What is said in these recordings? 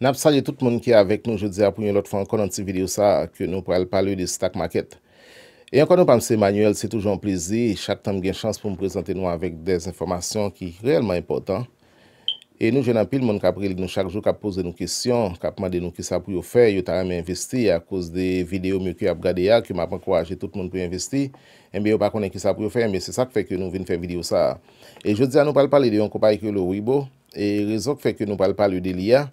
Nap salye tout moun ki avek nou, je dize apou yon lot fwa ankon an ti video sa ke nou pral pale ou de stak maket. E ankon nou panm se Manuel, se toujou an plezi, chak tanm gen chans pou m prezante nou avek des informasyon ki realman impotant. E nou jen an pil moun kapre li nou chak jou kap pose nou kisyon, kapman de nou ki sa pou yo fe, yon taran me investi a kouse de video mou ki ap gade ya, ki map an kouaje tout moun pou yo investi. En bi yo pa konen ki sa pou yo fe, en bi se sak fe ke nou vin fe video sa. E je dize an nou pral pale de yon kopay ke lou wibo, e rezon fe ke nou pral pale de liya,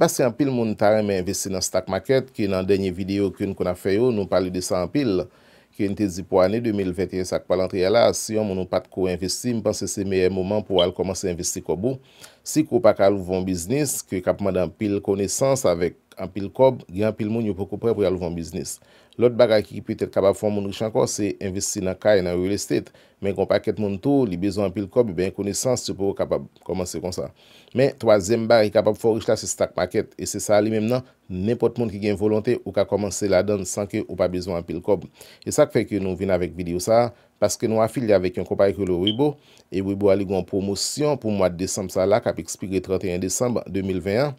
Bas yon pil moun tarè mè investi nan stak maket ki nan denye video koun kou na fè yo nou pali de san pil ki nte zi pou anè 2021 sak palantri ya la si yon moun nou pat kou investi mpansè se mèye mouman pou al komanse investi kou bou. Si kou pak alouvon biznis ki kapman dan pil kou nesans avèk an pil koub gen pil moun yon pokou pre pou alouvon biznis. Lot bagay ki ki pwede ete kapab foun moun riche ankon se investi nan kaye nan real estate. Men kon paket moun tou li bezon an pil kob, e ben kone sans se pou kapab komanse kon sa. Men toazem bagay ki kapab foun riche la se stak paket. E se sa li menm nan, nepot moun ki gen volante ou ka komanse la don sanke ou pa bezon an pil kob. E sa kweke nou vina vek video sa, paske nou afili avek yon kopay ke lou Wibo. E Wibo aligon promosyon pou mwa december sa la kap ekspire 31 december 2021.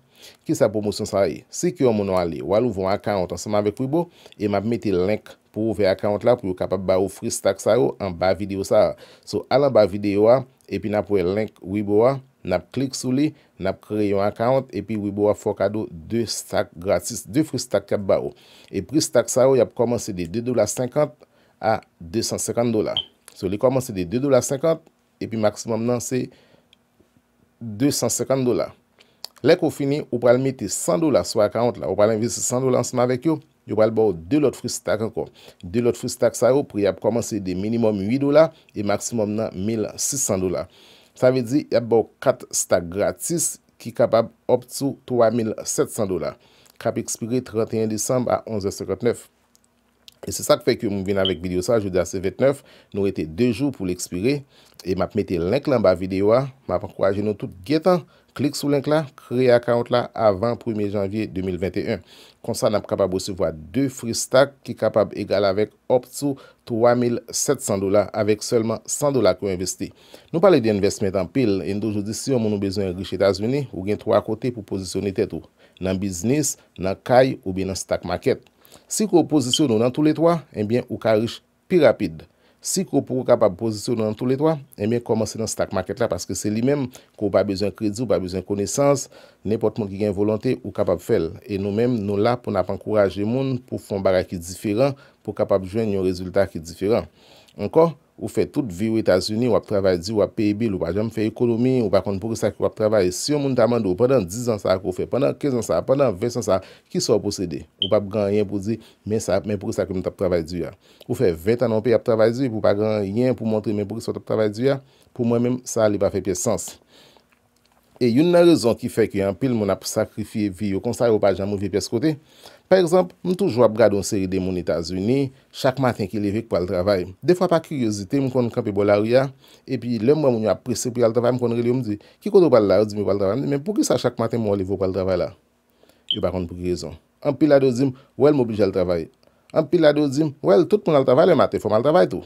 Kisa pou mouson sa yi? Se ki yo mouno a li, walo voun akant anseman vek wibo E map meti link pou ouve akant la pou yo kapap ba ou free stack sa yo an ba video sa So alan ba video a, epi napwe link wibo a Nap klik sou li, nap kre yon akant Epi wibo a fokado 2 stack gratis, 2 free stack kap ba ou E free stack sa yo yap komanse de 2,50 a 250 dola So li komanse de 2,50 epi maksimum nan se 250 dola Lèk ou fini, ou pral meti 100 dola sou akant la. Ou pral investi 100 dola ansman vek yo, yo pral bou 2 lot free stack anko. 2 lot free stack sa yo, pri ap komanse de minimum 8 dola, e maksimum nan 1,600 dola. Sa ve di, ap bou 4 stack gratis ki kapab opt sou 3,700 dola. Kap ekspire 31 Disamb a 11,59. E se sa ke fèk yo mou vin avèk video sa, joudi ase 29, nou ete 2 jou pou l'ekspirè. E map metè lenk lan ba video a, map akwaje nou tout gètan, klik sou lenk la, kre akwante la avan 1 janvye 2021. Konsan ap kapab ou se vwa 2 free stack ki kapab egal avèk opt sou 3700 dola avèk selman 100 dola ko investi. Nou pale di investment an pil, en do joudi si yo moun nou bezon en riche Etats-Unis, ou gen 3 kote pou posisyonite tou. Nan biznis, nan kay, ou ben nan stack markete. Si kou posisyon nou nan tout le twa, enbyen, eh ou ka riche pi rapide. Si kou pou kapa posisyon nou nan tout le twa, enbyen, eh komanse nan stack market la, paske se li menm, kou ba bezyan kredi ou ba bezyan konesans, nepot moun ki gen volante ou kapa fel. E nou menm, nou la pou nap ankouraje moun pou fon bara ki diferan, pou kapa jwen yon rezultat ki diferan. Enko? Ou fe tout vi ou Etasyouni, wap travay di, wap pey bil, wap ajam fe ekonomi, wap akon pou kisak wap travay. Si yon moun daman do, pendant 10 ansa akou fe, pendant 15 ansa akou, pendant 20 ansa akou, ki sou pou sede? Ou pap gan yon pou di, men pou kisak moun tap travay di ya? Ou fe 20 anon pey ap travay di, pou pa gan yon pou montre men pou kisak moun tap travay di ya? Pou mwen men, sa li pa fe pe sens. E yon nan rezon ki fe ki an pil moun ap sakrifye vi yo konsay wap ajam moun vi pe skote, Perzamp, m toujwa ap gade on seri de moun Etasuni, chak maten ki levek pou al travay. Defwa pa kriyozite, m kon kapi bol a ou ya, epi lèm wèm wèm wèm wèm ap presi pou al travay, m kon relyom di. Ki koto bal la ou, di m pou al travay, m pou ki sa chak maten m wèm wèm levek pou al travay la? Yo pa kon pou ki rezon. An pi la do di, wèl m oblije al travay. An pi la do di, wèl tout moun al travay le maten, fòm al travay tou.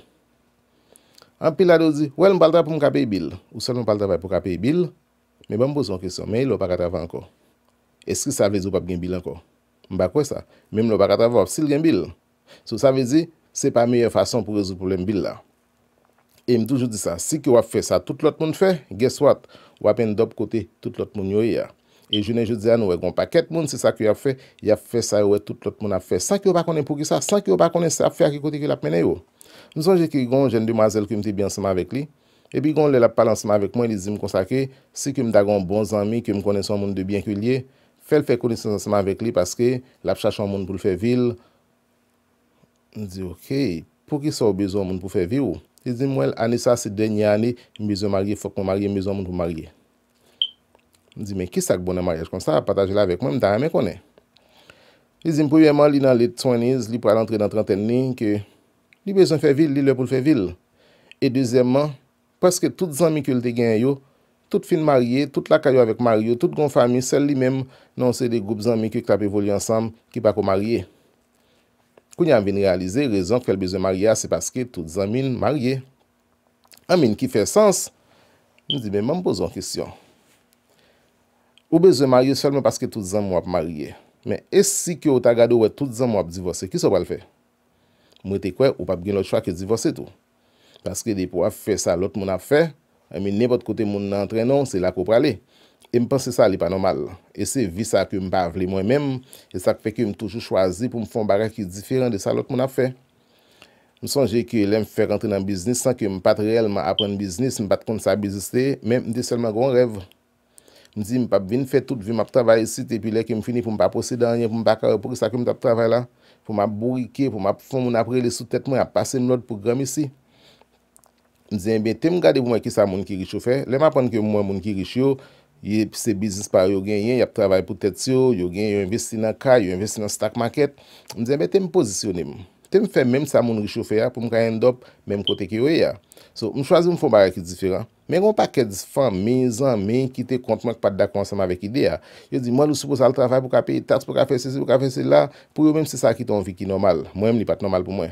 An pi la do di, wèl m bal travay pou m kapi bil, ou sol m bal travay pou kapi bil. Mè bèm bo son k Mba kwe sa? Mem lo ba kata vop, sil gen bil. Sou sa vezi, se pa meye fason pou rezu problem bil la. E mdoujou di sa, si ki wap fe sa, tout lot moun fe, guess what, wap en do p kote, tout lot moun yo ya. E jene je di an, wè e gon pa ket moun, se sa ki wap fe, wè tout lot moun ap fe, sa ki wap konen pou ki sa, sa ki wap konen sa, fe akikote ki lap mene yo. Mdoujou di ki, gon jen demazel ki mti bi ansama vek li, e bi gon le lap pal ansama vek mwen, e li zi mkonsake, si ki mda gon bon zami, ki mkone son moun de bien ki liye, Fèl fè kounisansman vek li paske la pchachan moun pou fè vil. Ndi, ok, pou ki sa ou bezon moun pou fè vil ou? Ndi, mwen anisa si denye ane, mwen bezon marye, fokon marye, mwen bezon moun pou marye. Ndi, men ki bon sa ak bonen marye? Jkonsa, pataje la vek mwen, mwen ta reme konen. Ndi, mwen pou yemen li nan li tsoniz, li pou alantre dan trenten ni, ki li bezon fè vil, li lè pou fè vil. E dezemman, paske tout zanmi külte gen yo, Tout fin mariye, tout la karyo avek mariye, tout konfami, sel li menm nan se de goup zanmi ki e ktape voli ansanm ki pa ko mariye. Kou nyan bin realize, rezon ke fèl bezo mariye a, se paske tout zanmin mariye. Anmin ki fè sens, ni di menm anpozon kisyon. Ou bezo mariye se fèl menm paske tout zanm wap mariye. Men esi ki ou ta gado wè tout zanm wap divose, ki so wal fè? Mwen te kwe ou pa bgen lò chwa ki divose tou. Paske de pou wap fè sa lòt moun ap fè. E mi nepot kote moun nan entrenon, se la ko prale. E mi pense sa li pa normal. E se vi sa ke m pa avle mwen menm, e sa ke fe ke m toujou chwazi pou m fon bagay ki diferan de sa lot moun ap fe. M sonje ke le m fe rentre nan biznis san ke m pat realman apren biznis, m pat kon sa biznis te, men m de selman gwan rev. M di m pap vin fe tout, vin map travay isi, te pi le ke m fini pou m pa pose danye, pou m bakar, pou ki sa ke m tap travay la, pou m ap bourike, pou m ap fon moun ap prele sou tete mwen ap pase m not program isi. mzè mbe tem gade pou mwen ki sa moun ki rishou fe, lè m apon ki mwen moun ki rishou, yè pisè bizis pa yo gen yè, yè ap travay pou tèt yo, yo gen yo investi nan ka, yo investi nan stak maket, mzè mbe tem mpozisyonem. Te m fè mèm sa moun ri chou fè ya pou m ka endop mèm kote ki wè e ya. So, m chwazi m fon barè ki diferan. Mè yon pa ke disfan mè yon zan mè yon ki te kontman ki pat da konsan m avè ki de ya. Yo di mwen lousi pou sa l trafè pou ka pe, tats pou ka fè se se pou ka fè se la. Pou yo mèm se sa ki ton viki normal. Mwen m li pat normal pou mwen.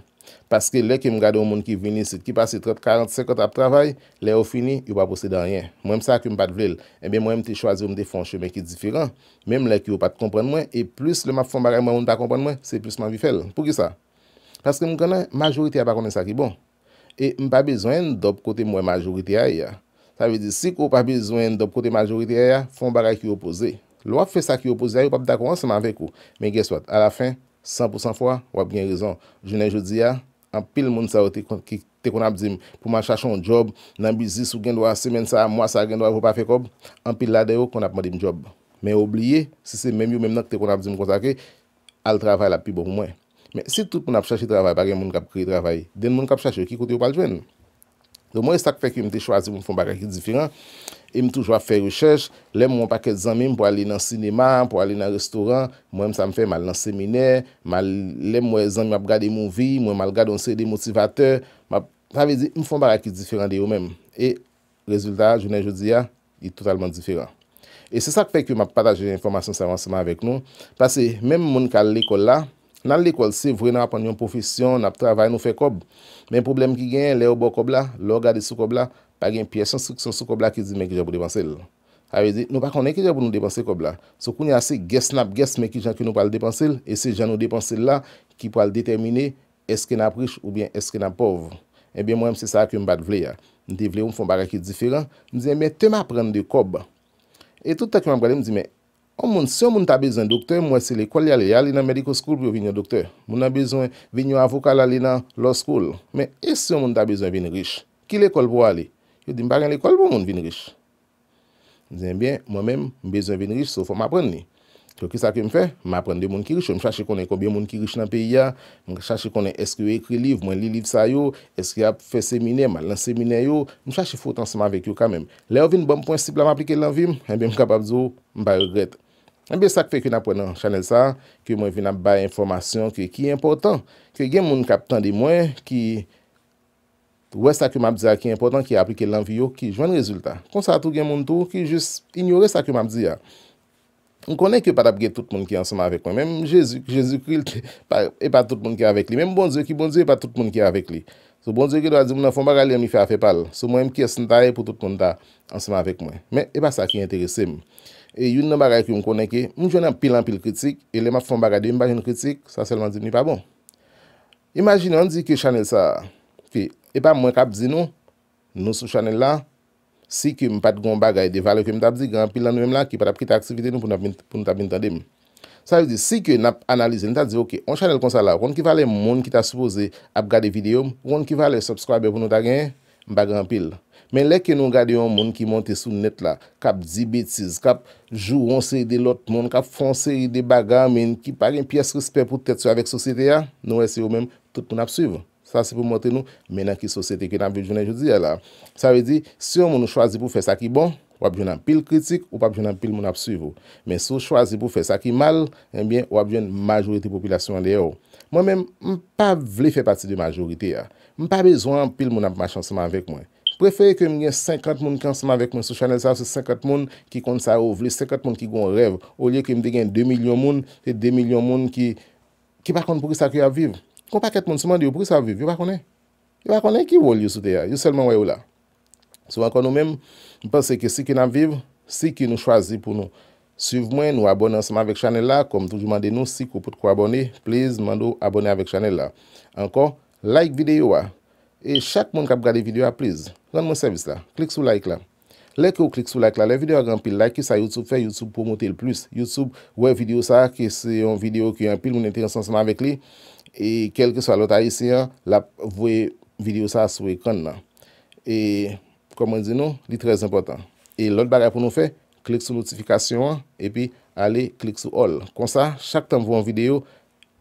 Paske lè ke m gade ou moun ki vini se ki pase 30, 40, 50 ap trafè, lè ou fini yon pa pose dan yè. Mwen m sa ki m pat vlel. E mwen m te chwazi ou m te fon chè mè ki diferan. Mè Paske m gana, majorite a pa konen sa ki bon. E m pa bezwen do pou kote mwen majorite a ya. Sa vezi, si ko pa bezwen do pou kote majorite a ya, fon bagay ki opoze. Lo ap fe sa ki opoze a, yo pap tako anseman veko. Men geswot, a la fin, 100% fwa, wap gen rezon. Je ne jodi a, an pil moun sa o te konap zim pou man chache an job, nan bizis ou gen doa semen sa, mwa sa gen doa pou pa fe kob, an pil la deyo konap modim job. Men obliye, se se menm yo menm nan te konap zim kon sa ke, al travay la pi bo mwen. Men, si tout moun ap chache travay bagen moun kap kri travay, den moun kap chache ki kote ou paljwen. Do moun e stak fek yo mte chwazi moun fon baka ki diferan, e m toujwa fek rechèj, lem moun pakèd zanmim pou alè nan sinema, pou alè nan restoran, moun msa mfè mal nan seminer, lem mwen zanm mwen ap gade moun vi, moun mwen mal gade onse de motivateur, mwen fave di mfon baka ki diferan de yo mèm. E, rezultat, jounen jodi ya, ah, yi totalman diferan. E se stak fek yo mwen pataje informasyon saransman avèk nou, pase, men m Nan l'ekol se, vwe nan apanyon profisyon, nap travay nou fe kob. Men problem ki gen, le ou bo kob la, lor gade sou kob la, pagyen piye san sou kob la ki zi men ki je pou depanse l. Awe zi, nou pa konen ki je pou nou depanse kob la. Sou kouni ase, ges nap ges men ki jan ki nou pal depanse l, e se jan nou depanse l la ki pal determine eske nan prish ou bien eske nan pov. E eh ben mwen mse sa akye mbat vle ya. Nde vle ou mfon baga ki diferan, mse mwen te ma apren de kob. E touta ki mwen brade mzi men, On moun, se yon moun ta bezon doktor, mwen se l'ekol yale, yale nan mediko skol pou yon vinyo doktor. Moun nan bezon vinyo avokal yale nan law school. Men, e se yon moun ta bezon vin rish? Ki l'ekol pou wale? Yo di mba gen l'ekol pou moun vin rish? Zen bien, mwen men, mbezon vin rish, sou fwa m apren ni. Kyo ki sa ke m fe? M apren de moun ki rish, yo m chache konen konbyen moun ki rish nan peyi ya. M chache konen eske yo ekri liv, mwen li liv sa yo, eske yo ap fe seminer, man lan seminer yo. M chache fwa tan seman vek yo kamen. Mbe sak fe kwen apwen nan chanel sa, kwen mwen vin ap bay informasyon kwen ki important, kwen gen moun kap tan di mwen ki wè sa kwen mabdia ki important ki aplike lanvi yo ki jwen rezultat. Kon sa atou gen moun tou ki jist ignore sa kwen mabdia. M konen ki pat apge tout moun ki ansama avek mwen, mwen jesu krile e pa tout moun ki avek li, mwen bonzyo ki bonzyo e pa tout moun ki avek li. So bonzyo ki do a di mwen anfon baga li an mi fe a fe pal, so mwen m kes ntare pou tout moun ta ansama avek mwen. Mwen e pa sa ki enterese mwen. E yon nan bagay ki yon konen ke, mwen jwene ap pil an pil kritik, e le map fon bagay de, mwen bagay nan kritik, sa selman di ni pa bon. Imaginè, an di ki chanel sa, ki e pa mwen kap zin nou, nou sou chanel la, si ki mwen pat gwen bagay de, vale ke mwen tap zi, gwen ap pil an nou mwen la, ki pat ap kit aktivite nou pou nou tap bintan dem. Sa yon di, si ki an ap analize, mwen tap zi, ok, an chanel kon sa la, ron ki vale moun ki ta suppose ap gade video, ron ki vale subscribe pou nou ta gen, mwen bagay an pil. Men lè ke nou gade yon moun ki monte sou net la, kap di betiz, kap jounse yi de lot moun, kap fonse yi de bagan men, ki pale yon piye srispe pou tete sou avek sosete ya, nou esye ou men tout moun ap suyve. Sa se pou monte nou menan ki sosete ki nan bejounen joudi ya la. Sa ve di, se yon moun nou chwazi pou fe sa ki bon, wap jounan pil kritik ou wap jounan pil moun ap suyve. Men se yo chwazi pou fe sa ki mal, eh wap jounan majolite populasyon le yo. Mwen men mpa vle fe pati de majolite ya, mpa bezwen pil moun ap ma chansman avek mwen. Prefere ke m gen 50 moun kan seman vek moun sou chanel sa, se 50 moun ki kont sa ou, vle 50 moun ki goun rev, ou liye ke m de gen 2 milyon moun, te 2 milyon moun ki pa kont pou ki sa kyo ap viv. Kon pa ket moun seman diyo pou ki sa ap viv, yon pa konen. Yon pa konen ki wol yon sou teya, yon selman wè yon la. Sou ankon nou men, m pense ke si ki nan viv, si ki nou chwazi pou nou. Suv mwen nou abonansman vek chanel la, kom toujou mande nou, si kou pote kou abone, please mandou abone avèk chanel la. Ankon, like videyo wè. E chak moun kap gade videyo ap pliz. Gan moun servis la. Klik sou like la. Le ke ou klik sou like la, le videyo agan pil like ki sa YouTube fe YouTube pou motel plus. YouTube we videyo sa ki se yon videyo ki yon pil moun ente yon sensman vek li. E kel ke so alot a yisi, la vwe videyo sa sou ekon nan. E komon di nou, li trez important. E lot baga pou nou fe, klik sou notifikasyon. E pi, ale klik sou all. Kon sa, chak tam vwe yon videyo,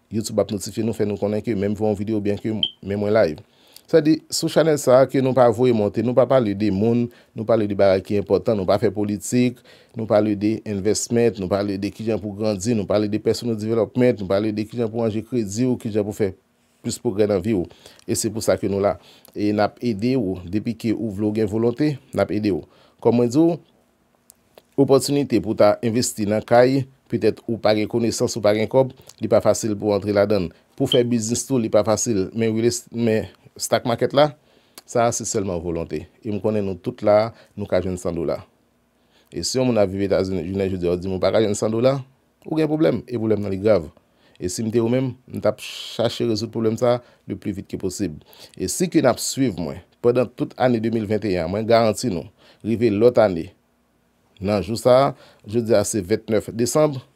YouTube ap notifikasyon nou fe nou konen ke. Mem vwe yon videyo, ben ke, men mwen live. Sa di, sou chanel sa a ke nou pa avoye monte, nou pa pali de moun, nou pali de baraki important, nou pa fe politik, nou pali de investment, nou pali de kijan pou grandi, nou pali de personal development, nou pali de kijan pou anje kredi ou kijan pou fe plus progrè nan vi ou. E se pou sa ke nou la. E nap ede ou, depi ke ou vlo gen volonté, nap ede ou. Komwen di ou, opotunite pou ta investi nan kay, petet ou pa rekonesans ou pa renkob, li pa fasil pou antre la dan. Po fe biznis tou, li pa fasil, men wiles, men... Stak maket la, sa se selman volante. E m konen nou tout la, nou kajen 100 dola. E se yon moun avive ta zine, jounen joudi ordi moun pa kajen 100 dola, ou gen problem, e volem nan li grav. E se mte ou men, m tap chache rezout problem sa, de pli vit ki posib. E se ki nap suiv mwen, podan tout ane 2021, mwen garanti nou, rive lot ane, nan jou sa, joudi ase 29 Desembre,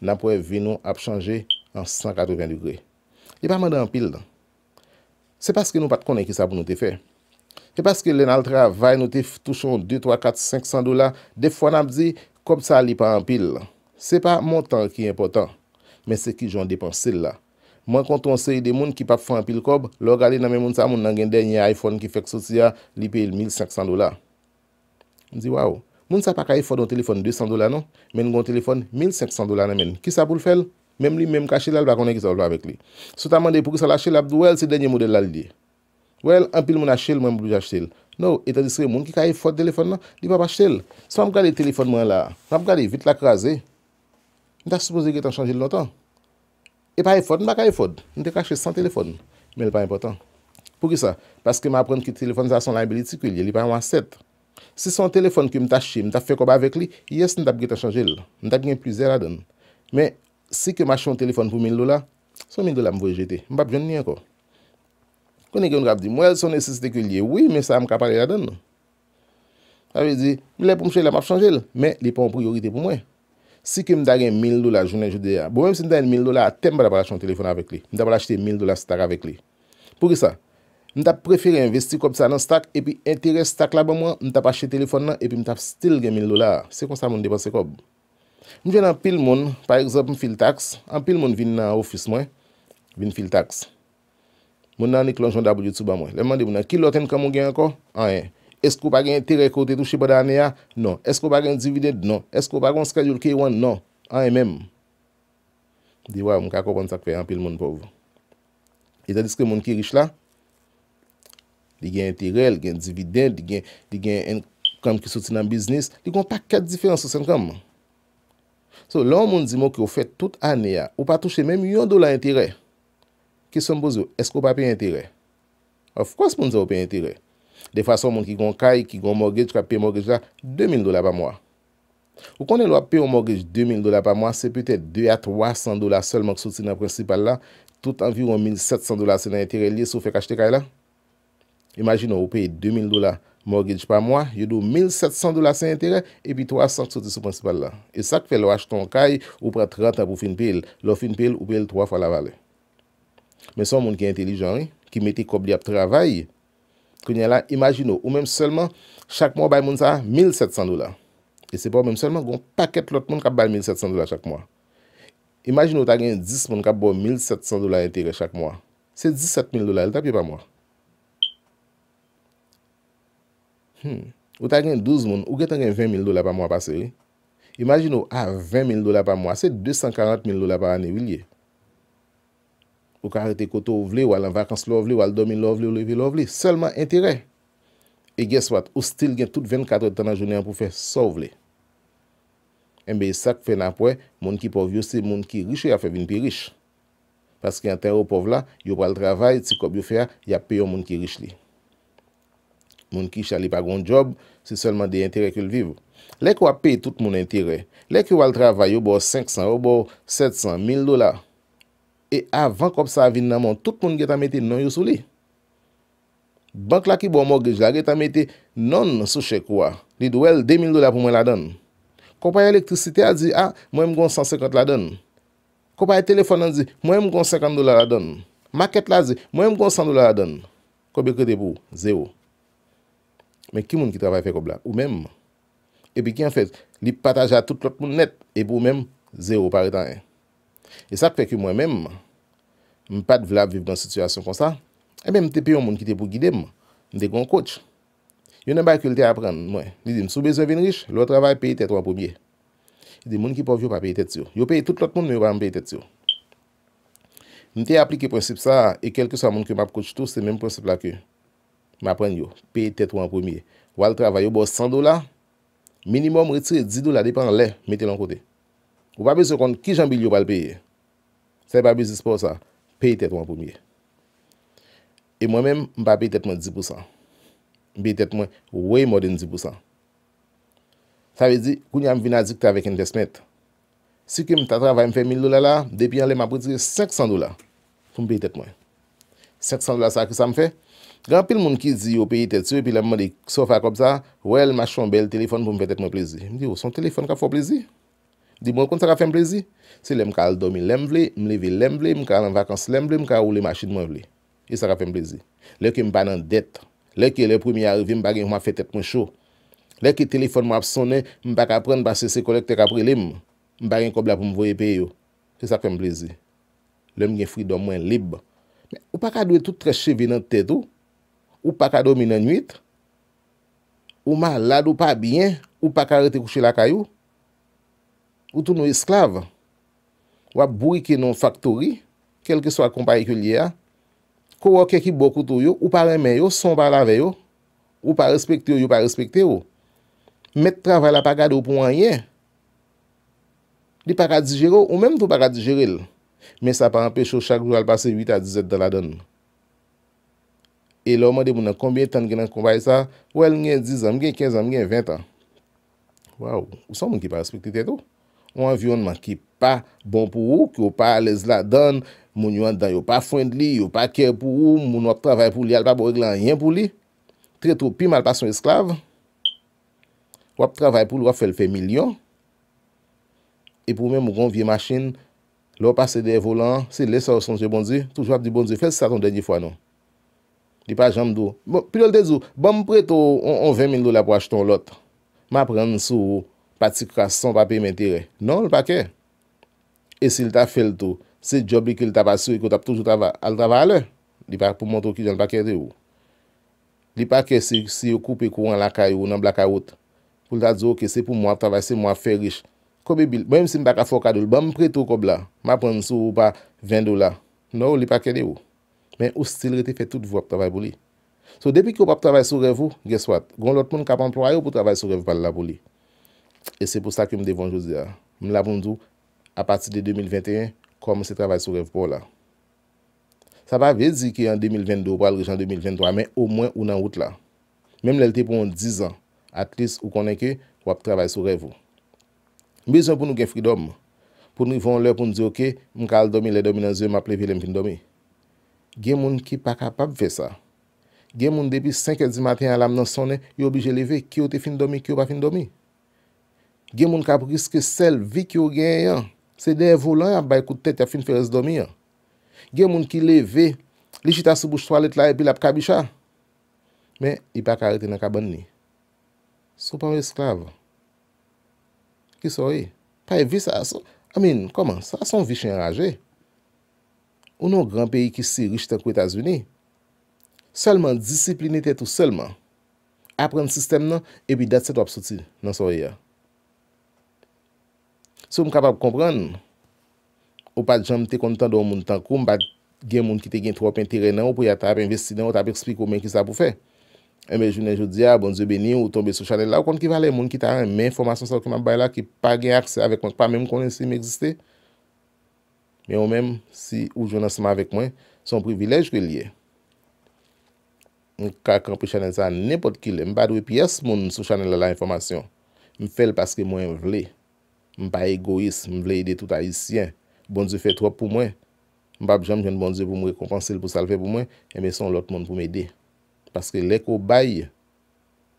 nap wè vè nou ap chanje an 180 degre. E pa mwen dan pil dan. Se paske nou pat konen ki sa pou nou te fe. Se paske lè nal tra vay nou te touchon 2, 3, 4, 500 dola, defon ap di, kob sa li pa an pil. Se pa montan ki important, men se ki joun depan sel la. Mwen konton se yi de moun ki pa pou an pil kob, lò gale nan men moun sa moun nan gen denye iPhone ki fek sotia, li pe il 1500 dola. Zi waw, moun sa pa ka yi fòd an telefon 200 dola non, men yon telefon 1500 dola nan men. Ki sa pou l fel? Mèm li mèm kache lè, lwa konen ki sa ou lwa avèk li. Soutan mèm de pou ki sa lache lè, abdou, wèl, se denye model lè li di. Wèl, anpil mèm lache lè, mèm pou ki jache lè. Nou, etan disre moun ki ka e fòd telefon lè, li pa bache lè. Se mèm gade telefon mèm lè, mèm gade vit l'akrase, mèm ta suppose ki tan chanje lè lontan. E pa e fòd, mèm ba ka e fòd. Mèm te kache lè san telefon, mèm lè pa impotant. Pou ki sa? Paske mèm apren ki telefon zè a son Si ke ma chon telefon pou 1000 dola, son 1000 dola m vwe jete. M pap jen ni anko. Konen gen yon rap di, mwen son nesiste ke liye. Oui, men sa m kapare la den. Sa ve di, m le pou m chen la map chanje. Men, li pou an priorite pou mwen. Si ke m da gen 1000 dola, jounen jude ya. Bo mèm si m da gen 1000 dola, tembe la pa la chon telefon avèk li. M da pa la chete 1000 dola stak avèk li. Pou ki sa, m da preferi investi kòp sa nan stak. E pi, enteres stak la ba mwen, m da pa chen telefon nan. E pi, m taf stil gen 1000 dola. Se kon sa m moun Mwen ven an pil moun, par exemple, m fil taks, an pil moun vin nan ofis mwen, vin fil taks. Mwen nan ni klonjman dabou YouTube a mwen. Lemman di mwen an, ki loten ka mwen gen anko? Anye. Esko pa gen tere kote touche badane ya? Non. Esko pa gen dividen? Non. Esko pa gen skajoul ki yon? Non. Anye menm. Di wè, mwen kako kontak fe an pil moun pou. E zan diske moun ki rich la? Di gen tere, di gen dividen, di gen income ki soti nan biznis. Di kon pa ket diferense sen kom mwen. So, la ou moun di moun ki ou fè tout anè ya, ou pa touche mèm yon do la intire. Ki son bozo, esko ou pa pi intire? Ou fwa se moun zè ou pi intire? De fwa son moun ki gon kay, ki gon morgej, ka pi morgej la, 2000 do la pa mwa. Ou konen lwa pi ou morgej 2000 do la pa mwa, se pwete 200-300 do la sol mank sou ti nan prinsipal la, tout anviron 1700 do la se nan intire li, sou fè kajte kay la. Imagin nou, ou pi 2000 do la. Morgidj pa mwa, yo do 1,700 dola se intere, epi 300 sote sou prinsipal la. E sak fe lo ach ton kay ou pre 30 ap ou fin pe el, lo fin pe el ou pe el 3 fa la vale. Men son moun ki entelijan, ki meti kobli ap travay, konye la imagino ou menm selman, chak moun bay moun sa 1,700 dola. E se pa ou menm selman, goun paket lot moun kap bay 1,700 dola chak moun. Imagino ta gen 10 moun kap bo 1,700 dola intere chak moun. Se 17,000 dola, el tapye pa moun. Hmm. Ou ta gen 12 moun, ou gen ten gen 20.000 dola pa mwa pase? Imagin ou, a 20.000 dola pa mwa, se 240.000 dola pa ane wilye. Ou ka harite koto ou vle, ou al an vakans lou vle, ou al domine lou vle, ou lou epi lou vle. Selman entere. E ges wat, ou stil gen tout 24 tanda jounen pou fe so vle. Eh Mbe y sak fe napwe, moun ki pov yose, moun ki riche, ya fe vin pi riche. Paske yon ten yo pov la, yo pal travay, ti kop yo fe ya, ya peyo moun ki riche li. Moun ki chali pa goun job, se selman de intire kyl viv. Lè kwa pe tout moun intire, lè kwa al travay yo bo 500, yo bo 700, 1000 dola. E avan kop sa avin nan moun, tout moun geta mette nan yo sou li. Bank la ki bo mou gej la geta mette nan sou chek wwa. Li dwele 2000 dola pou mwen la don. Kopay elektrisite a zi, a ah, mwen mgon 150 la don. Kopay telefon nan zi, mwen mgon 50 dola la don. Maket la zi, mwen mgon 100 dola la don. Kopay kote pou, zero. Men ki moun ki travay fek oblak? Ou menm. E pe ki an fek, li pataj a tout lot moun net, e pou menm, zero pari tan e. E sa ke fek yo mwen menm, mwen pat vlap viv nan situasyon kon sa, e menm te pe yon moun ki te pou gidem, mwen te kon kouch. Yon nan ba ki yon te apren, mwen. Li di m sou bezon vin rich, lor travay pe yon tetwa pou bie. Li di moun ki pov yo pa pe yon tetyo. Yo pe yon tout lot moun, mwen yo pa yon tetyo. Mwen te apli ki prinsip sa, e kelke sa moun ki map kouch tou, se menm prinsip la ke yon. Ma pren yo, pey tet wan pou miye. Wal travay yo bo 100 dola, minimum ritre 10 dola, depen an le, metel an kote. Ou babi se kont, ki jan bil yo pal peye? Se babi se spor sa, pey tet wan pou miye. E mwen men, mba pey tet wan 10%. Pey tet wan, wey mwen den 10%. Sa ve di, kounyan vina dik travay ken desmet. Si kem ta travay mfe 1000 dola la, depen an le, ma pritre 500 dola. Foun pey tet wan. 500 dola sa akri sa mfe, Gran pil moun ki zi yo pe ite tue, pi lem mwen di ksofa kop za, wèl ma chan bel telefon pou mwen fetet mwen plezi. Mwen di yo, oh, son telefon ka fò plezi? Di mwen kon sa ka fèm plezi? Se lem kal domi lem vle, mwen levi lem vle, mwen kal an vakans lem vle, mwen kal oule ma chid mwen vle. E sa ka fèm plezi. Lè ki m banan det, lè ki lè proumi a revi, m bagen mwa fetet mwen chou. Lè ki telefon mwa ap sonè, m baka pren ba se se kolek te kapri lem, m bagen kobla pou m voye pe yo. E sa ka fèm plezi. Lem Ou pakado 1998, ou malad ou pa biyen, ou pakarete kouche lakayou, ou tou nou esklav, wap burike non faktori, kelke swa kompa ekye liya, kou wakè ki bokoutou yo, ou pa remen yo, son pa lave yo, ou pa respekte yo, yo pa respekte yo, met travè la pakado pou anye, li pakadizjero ou menm pou pakadizjeril, men sa pa anpecho chak jou al pase 8 a 10 et de la donm. E lò mande moun an kombye tan gen an kombaye sa, wèl gen 10 an, gen 15 an, gen 20 an. Waw, ou san moun ki pa aspektite to? Ou an vyonman ki pa bon pou ou, ki ou pa alez la dan, moun yon an dan yo pa friendly, yo pa kè pou ou, moun wap travay pou li, al pa boye lan yon pou li, treto pi mal pa son esklav, wap travay pou lò wap fèl fè milyon, e pou mè moun gon vie machin, lò wap pase de volan, se lè sa osanje bondzi, touj wap di bondzi fèl saton denji fwa nou. Di pa jom do. Bon, pilol de zo, bom pre to on 20.000 do la pou acheton lot. Ma pren msou, pati kras, son papi men tere. Non, l pa ke. E si l ta fel to, se jobi ki l ta pasyo, e kou tap toujou ta va, al ta va alè. Di pa pou montou ki jom l pa kerte ou. Di pa ke si yo koupe kou an laka yo nan blaka out. Ou l ta zo ke se pou mwa tabay, se mwa fe rish. Kobi bil, mwenm si mba ka foka do, bom pre to kob la. Ma pren msou, pa 20 do la. Non, l pa kerte ou. Men, ou stil rete fe tout vou ap travay pou li. So, depi ki ou ap travay sou revou, geswat, goun lot moun kap employe ou pou travay sou revou pal la pou li. E se pou sa ki m de vonjouze ya. M la bonjou, a pati de 2021, kom se travay sou revou pou la. Sa pa vezi ki en 2022, pal rejan 2023, men, ou mwen ou nan wout la. Men, m lelte pou m 10 an, atlis ou konen ke, wap travay sou revou. M bezon pou nou gen fridom. Pou nou yon lè pou nou diyo ke, m kal domi, le domi nan zyon, maple pe lem fin domi. Gen moun ki pa kapap fe sa. Gen moun depi 5 et 10 maten ya lam nan sonen, yo bije leve, ki yo te fin domi, ki yo pa fin domi. Gen moun kap riske sel, vi ki yo gen yon. Se den volan ya bay koutet ya fin ferez domi yon. Gen moun ki leve, li jita soubouj toalet la epi la pkabisha. Men, yi pa karete nan kaban ni. Sou pan esklave. Ki so e? Pa e vi sa? Amin, koman, sa son vi chen raje e? Ou nou gran peyi ki si rish tenk ou Etats Unie, solman disipline te tou solman, apren sistem nan, epi dat se do ap soti nan soya. Sou m kapap kompran, ou pa dijan m te kontan do moun tankou, m pa gen moun ki te gen tro pen teren nan, ou pou yata ap investi nan, ou ta ap eksplik ou men ki sa pou fe. Eme eh jounen joudia, bon zyo beni, ou tombe sou chanel la, ou kont ki valen moun ki ta an men informasyon sa ou ki m ap bay la, ki pa gen aksè avek kont, pa men m konen si m eksiste, Men ou men, si ou je nan seman avèk mwen, son privilèj ke liye. Mwen kakran pou chanel sa, nepot ki le. Mwen pa dwe piyes moun sou chanel la la informasyon. Mwen fel paske mwen vle. Mwen pa egoïs, mwen vle ide tout haïsyen. Bon Dieu fè trope pou mwen. Mwen pa bjèm jen bon Dieu pou mwen rekompansil pou salve pou mwen. Emen son lot moun pou mède. Paske lè ko baye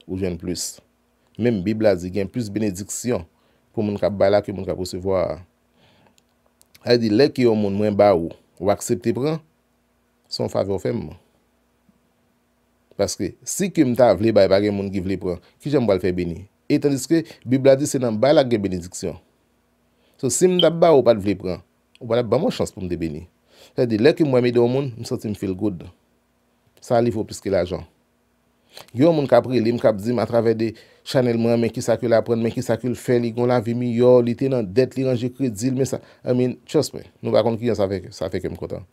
ou jen plus. Men mwen bibla zi gen plus benediksyon pou mwen ka baye la ki mwen ka posevoa. Ay di lè ki yon moun mwen ba ou, waksepti pran, son fave ou fèm mwen. Paske, si ki mwen ta vle bay bagen moun ki vle pran, ki jen mwen wale fè beni. Etan diske, bibla di se nan bay la gen benediksyon. So, si mwen dap ba ou pat vle pran, wale baman chans pou mwen de beni. Ay di lè ki mwen mwen de yon moun, mwen soti mwen feel good. Sa li fò pwiske l'ajan. Yon moun kapri, li mwen kapri zim atrave de... chanel mwen, men ki sa ke la pren, men ki sa ke l fe, li gon la vi mi, yo, li te nan det, li ranje kredil, men sa, amin, chos mwen, nou bakon ki yon sa feke, sa feke m kontan.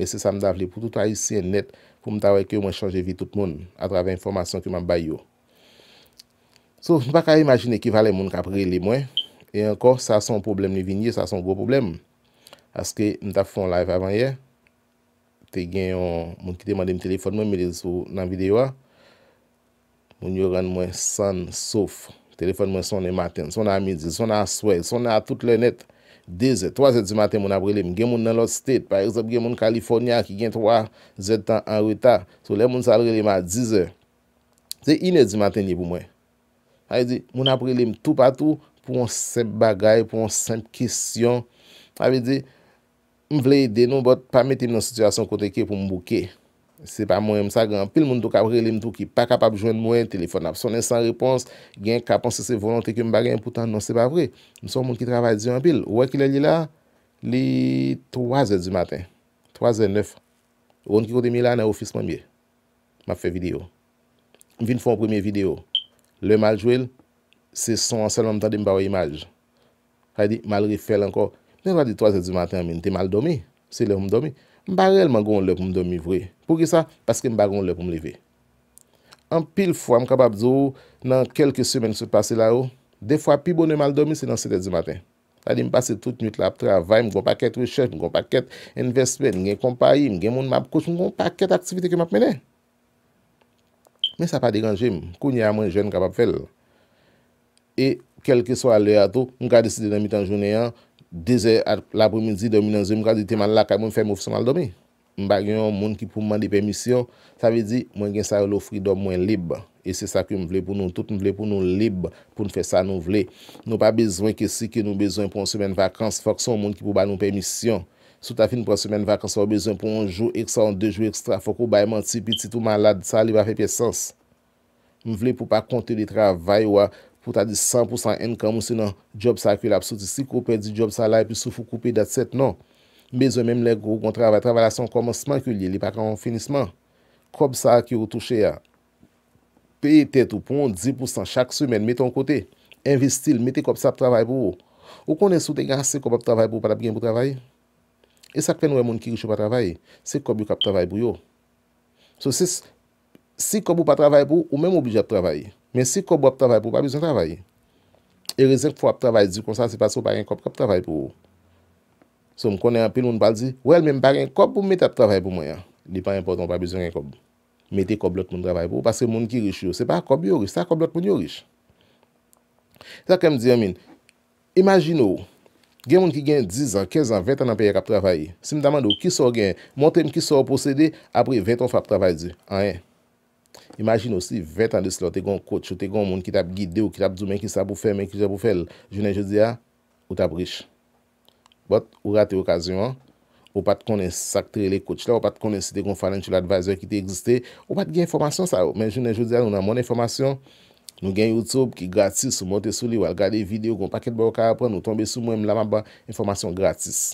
E se sa m da vle, pou touta yon sien net, pou m ta weke yon mwen chanje vi tout moun, a drave informasyon ki m an bay yo. Sou, m baka imagine ki vale moun kapre li mwen, e ankon, sa son problem li vinye, sa son go problem. Aske, m ta fon live avan ye, te gen yon moun ki demande m telefon mwen, me le sou nan videyo a, Ou nye ren mwen san sof, telefon mwen son e maten, son a midi, son a swet, son a tout le net, deze, 3 e di maten mwen aprelem, gen moun nan lot sted, pa erzop gen moun Kalifornia ki gen 3 e tan an weta, sou le moun salrelem a 10 e, se in e di maten ye pou mwen. A yi di, mwen aprelem tou patou pou an sep bagay, pou an sep kisyon, a yi di, m vle yi de nou bot pa metim nan sityasyon koteke pou m boukeye. Se pa mwen msa gran, pil moun do ka vre li mdou ki pa kapab jwen mwen, telefon ap, sonen san repons, gen kaponsese volante ke mba gen, poutan non se pa vre. Mson moun ki travay diyan pil, wè e ki le li la, li 3 e du maten, 3 e 9, woun ki kote mi la nan ofis mwen biye, ma fe video. Vin fwen premye video, le mal jwel, se son anselman mta di mba waj imaj. Hay di, mal rifel anko, nan wad di 3 e du maten, mwen te mal domi, se le oum domi. Mba relman goun lè pou mdomi vwe. Pou ki sa? Paske mba goun lè pou mleve. An pil fwa m kapap zwo nan kelke semen sou pase la ou. De fwa pi bonè mal domi se nan 7 et di maten. Tadi m pase tout nüt la ap travay, m goun paket research, m goun paket investment, m gen kompayi, m gen moun map kouch, m goun paket aktivite ke map mene. Men sa pa deganje m. Kou nye amwen jen kapap fel. E kelke so a lè ato, m ka deside nan mitan jounen yon, Deze apremidi 2019, mwen kwa di teman la kwa mwen fèm ou fèm al dobe. Mwen bagayon moun ki pou mandi permisyon. Tave di, mwen gen sa yo lo fridom mwen libe. E se sa ki mwen vle pou nou tout, mwen vle pou nou libe pou nou fè sa nou vle. Nou pa bezwen ke si ki nou bezwen pou ansemen vakans, fòk son moun ki pou ban nou permisyon. Sou ta fin pou ansemen vakans, fòk bezwen pou anjou ekso, anjou ekstra, fòk ou bay man ti, pi ti tou malad, sa li ba fè pe sens. Mwen vle pou pa konti li travay wwa. pou ta di 100% income ou se nan job sa akwe lap, sou ti si kopè di job sa la epi sou fou koupè dat set nan, me zo mèm lèk ou kon travè, travè la son komonsman ke li, li pa kon finisman, kop sa akwe ou touche ya, peye tet ou pon, 10% chak sumen, meton kote, investil, meti kop sa ap travè pou ou, ou kon en sou te gase kop ap travè pou ou pat ap gen pou travè, e sak fen wè moun ki gichou pa travè, se kop yo kap travè pou yo, sou sis, si kop ou pa travè pou ou mèm ou bije ap travè, Men si kob wap travay pou, pa bizyon travay. E rezen k fwa ap travay di, konsan se pa sou bagen kob, kap travay pou. Sou m konen apel moun bal di, wèl men bagen kob pou met ap travay pou mwen ya. Nipan importan, pa bizyon gen kob. Mete kob lot moun travay pou, paske moun ki rish yo. Se pa kob yo rish, sa kob lot moun yo rish. Tak kem di amin, imagino, gen moun ki gen 10 an, 15 an, 20 an apel ya kap travay. Si m daman do, ki so gen, monten ki so oposede, apre 20 an fwa ap travay di. An en. Imagin osi, 20 an de ah, silo te kon kòtch, te kon moun ki tap guide ou ki tap zou men ki sa pou fè, men ki sa pou fè l, jounen jodia, ou tap rish. Bot, ou rate okasyon, ou pat konen sak tre le kòtch la, ou pat konen si te kon fanen ah, chou l'advaseur ki te egziste, ou pat gen informasyon sa. Men jounen jodia, nou nan moun informasyon, nou gen Youtube ki gratis ou monte sou li ou al gade videyo kon paket ba ou ka apre, nou tombe sou mwen mlamaba, informasyon gratis.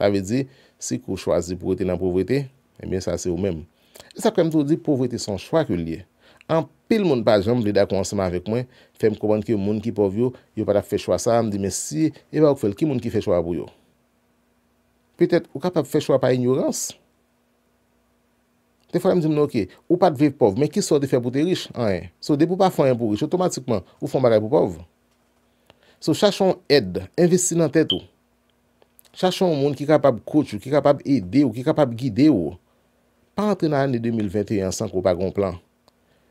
Ta ve di, si kou chwazi pou ete nan pouvrete, e eh bien sa se ou menm. E sa kwen mwen tou di povwete son chwa kwen liye. An pel moun, par exemple, li da konsima avèk mwen, fèm kwen mwen ki moun ki povw yo, yo pa da fè chwa sa, mwen di mè si, e wè wè wè fèl, ki moun ki fè chwa pou yo? Pè tèt, ou kapab fè chwa pa ignorans? Te fèm mwen di mè nou ki, ou pa dve povw, mwen ki so de fè pou te rish? So, de pou pa fè yon pou rish, otomatikman, ou fèm balay pou povw? So, chachon ed, investi nan tèt ou. Chachon moun ki kapab kouch ou, ki kapab ede pa antrena ane 2021 san ko pa gon plan.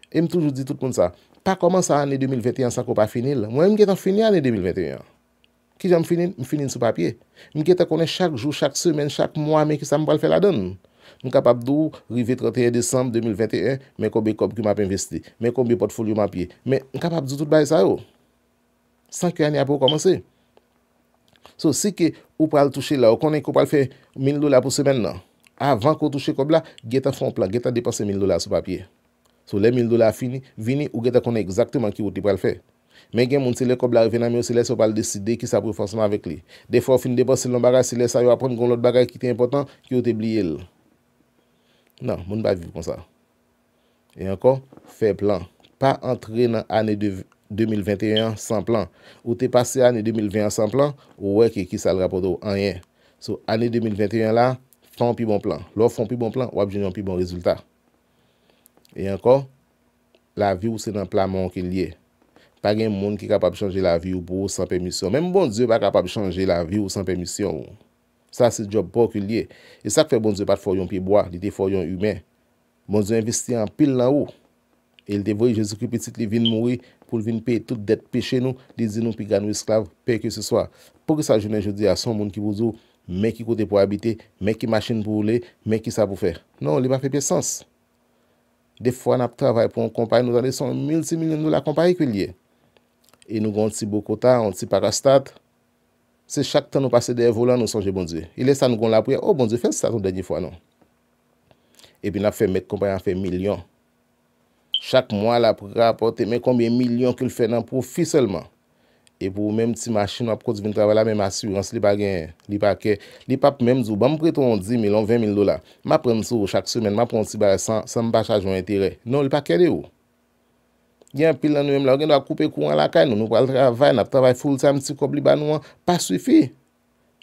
E m toujou di tout moun sa, pa koman sa ane 2021 san ko pa finil, mwen m getan finil ane 2021. Ki jan m finil, m finil sou papye. M getan konen chak jou, chak semen, chak mwa, men ki sa m pal fe la don. M kapap dou, rive 31 Desembre 2021, men konbe kop ki map investi, men konbe potfolyo mapye, men m kapap doutout baye sa yo. San ki ane apou komanse. So, si ke ou pral touche la, ou konen ko pral fe min lola pou semen nan, avan kon touche kob la, geta fon plan, geta depase 1000 dolar sou papye. Sou le 1000 dolar fini, vini ou geta konen ekzakteman ki ou te pral fe. Men gen moun se le kob la revina mi ou se les yo pal deside ki sa prou fonseman vek li. Defon fin depase lon bagay, se les a yo apon kon lot bagay ki te important ki ou te bli el. Nan, moun ba viv kon sa. E ankon, fe plan. Pa antre nan ane 2021 san plan. Ou te pase ane 2021 san plan, ou weke ki sa l rapodo anye. Sou ane 2021 la, Fon pi bon plan. Lò fon pi bon plan, wap jen yon pi bon rezultat. E ankor, la vi ou se nan plan man ke liye. Pag en moun ki kapab chanje la vi ou pou ou san permisyon. Mem bon diyo pa kapab chanje la vi ou san permisyon. Sa se job pou ou ke liye. E sa ke fè bon diyo pat foyon pi boa, li de foyon yon humen. Bon diyo investi an pil la ou. E l de voye jesu ki petit li vin moui pou vin pe tout det pe chen nou, li zin nou pi gano esklav, pe ke se swa. Pou ki sa jen en jodi a son moun ki vouzou, Mèk ki kote pou habite, mèk ki machine pou oule, mèk ki sa pou fè. Non, li pa fè pe sens. De fwa nap travay pou an kompany nou zane son 1000-1000 milyon nou la kompany kwe liye. E nou gon tsi bo kota, an tsi parastat. Se chak tan nou pase de volan nou sanje bon die. E lè sa nou gon la pou ye, oh bon die fè sa ton dèdi fwa non. E pi nap fè met kompany an fè milyon. Chak mwa la pou rapote mèk kombye milyon kwe l fè nan pou fi selman. E pou mèm ti machin wap kote vin travala mèm asurans li pa gen, li pa kè. Li pa mèm zou, bèm priton 10,000, 20,000 dola, mèm pren sou chak sèmen, mèm pren si barè san, san mèm bach ajon interè. Non, li pa kè de ou. Gen pil nan nou mèm la, gen dwa koupe kou an la kè, nou nou pral traval, nap traval foul sa mèm ti kop li ba nou an, pa sufi.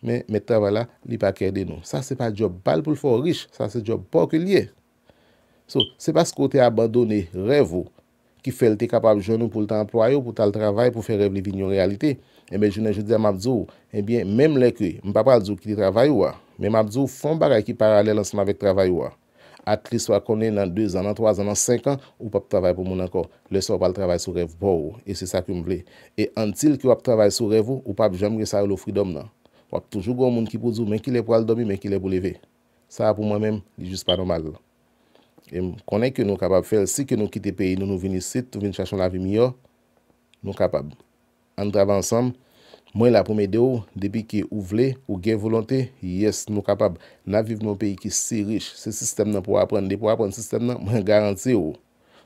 Mèm, mèm travala, li pa kè de nou. Sa se pa job bal pou l'for riche, sa se job pokè liè. Sou, se pa skote abandone, rev ou, Ki fel te kapab jounou pou l'ta employ ou pou tal travay pou fe rev li vin yo realite. E ben jounen je dè mabdou, e ben mèm lè kwe, mpapal djou ki li travay ou a. Mèm mabdou fon bagay ki paralèl ansman vek travay ou a. Atli swa konen nan 2 an, nan 3 an, nan 5 an, ou pap travay pou moun anko. Lè swa wapal travay sou rev pou ou, e se sa ki mvle. E an til ki wap travay sou rev ou, ou pap jamge sa ou lo fridom nan. Wak toujou goun moun ki pou djou, men ki le pou al domi, men ki le pou leve. Sa apou mwen mèm, li jist pa nomaz. konen ke nou kapab fel, si ke nou kite peyi nou nou vini sit, nou vini chachon lavi miyo nou kapab an drava ansam, mwen la pou me de ou depi ki ou vle, ou gen volonte yes, nou kapab, nan viv nou peyi ki si rich, se sistem nan pou apren de pou apren sistem nan, mwen garanti ou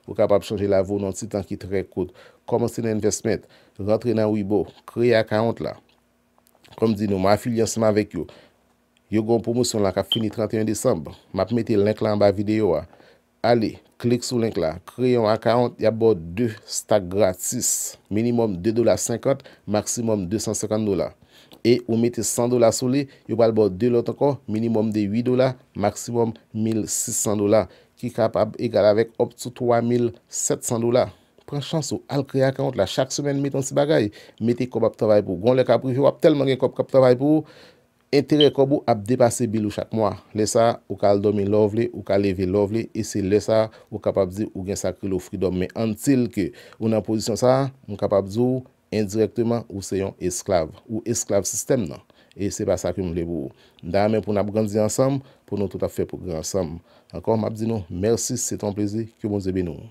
pou kapab chanje lavo nou sit an ki tre kout, komosin investment rentre nan wibo, kre akant la kom di nou, mwen afilyansman vek yo, yo goun pou mousyon la ka fini 31 Desembre map mette link lan ba videyo a Ali, klik sou link la, kreyon akarent, yap bo 2 stak gratis, minimum 2 dola 50, maksimum 250 dola. E ou meti 100 dola sou li, yo bal bo 2 loto ko, minimum de 8 dola, maksimum 1600 dola. Ki kapab egal avek opt sou 3700 dola. Prens chans ou al kreyon akarent la, chak semen meton si bagay, meti kop ap travay pou. Gon le kapri, yo ap tel man gen kop kap travay pou. Entere kobou ap depase bilou chak mwa. Lesa, ou kal domi lovle, ou kal leve lovle. E se lesa, ou kapabzi ou gen sakri lo freedom. Men antil ke ou nan pozisyon sa, mou kapabzi ou indirekteman ou seyon esklav. Ou esklav sistem nan. E se ba sakri mou lebo. Da men pou nan boukandzi ansam, pou nou touta fe poukandzi ansam. Ankon, mabzi nou, mersi, se ton plezi, ki bon zebe nou.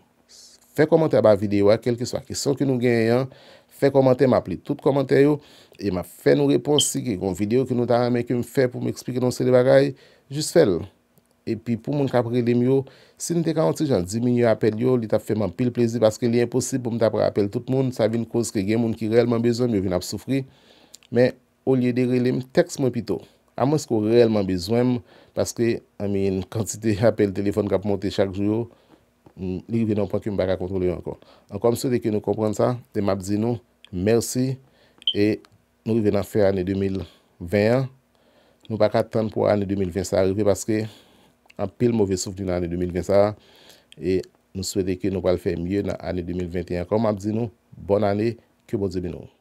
Fe komante ba videwa, kelke so a kison ki nou gen yon. Fè komantè, m ap li tout komantè yo, e m ap fè nou repos si ki yon video ki nou ta amè kèm fè pou m eksplike nou se li bagay, jist fè lò. E pi pou moun kap rilem yo, si nou te ka an ti jan diminyo apel yo, li tap fèman pil plezi paske li e posib pou m tap apel tout moun, sa vin kous ki gen moun ki relman bezwèm, yo vin ap soufri. Men, ou liye de rilem, teks mwen pito. A mwen sko relman bezwèm, paske amè yon kantite apel telefon kap monte chak jou yo. li rive nan pa ki m baka kontrole yo ankon. Ankon m souwete ki nou kompran sa, te m ap zinou, mersi, e nou rive nan fe ane 2021, nou baka tan pou ane 2020 sa rive, paske an pil mouve souf di nan ane 2020 sa, e nou souwete ki nou pal fe mye nan ane 2021. Ankon m ap zinou, bon ane, ki m ap zinou.